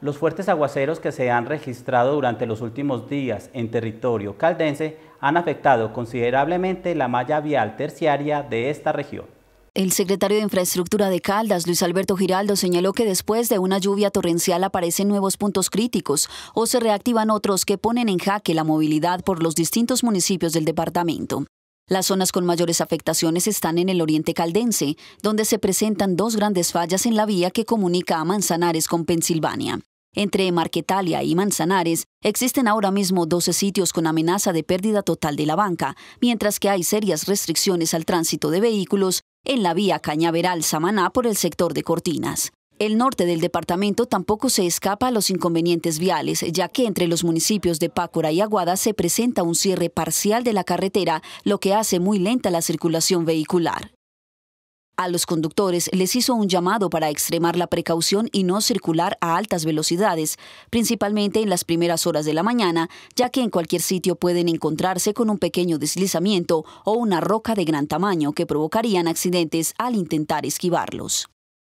Los fuertes aguaceros que se han registrado durante los últimos días en territorio caldense han afectado considerablemente la malla vial terciaria de esta región. El secretario de Infraestructura de Caldas, Luis Alberto Giraldo, señaló que después de una lluvia torrencial aparecen nuevos puntos críticos o se reactivan otros que ponen en jaque la movilidad por los distintos municipios del departamento. Las zonas con mayores afectaciones están en el oriente caldense, donde se presentan dos grandes fallas en la vía que comunica a Manzanares con Pensilvania. Entre Marquetalia y Manzanares existen ahora mismo 12 sitios con amenaza de pérdida total de la banca, mientras que hay serias restricciones al tránsito de vehículos en la vía Cañaveral-Samaná por el sector de Cortinas. El norte del departamento tampoco se escapa a los inconvenientes viales, ya que entre los municipios de Pácora y Aguada se presenta un cierre parcial de la carretera, lo que hace muy lenta la circulación vehicular. A los conductores les hizo un llamado para extremar la precaución y no circular a altas velocidades, principalmente en las primeras horas de la mañana, ya que en cualquier sitio pueden encontrarse con un pequeño deslizamiento o una roca de gran tamaño que provocarían accidentes al intentar esquivarlos.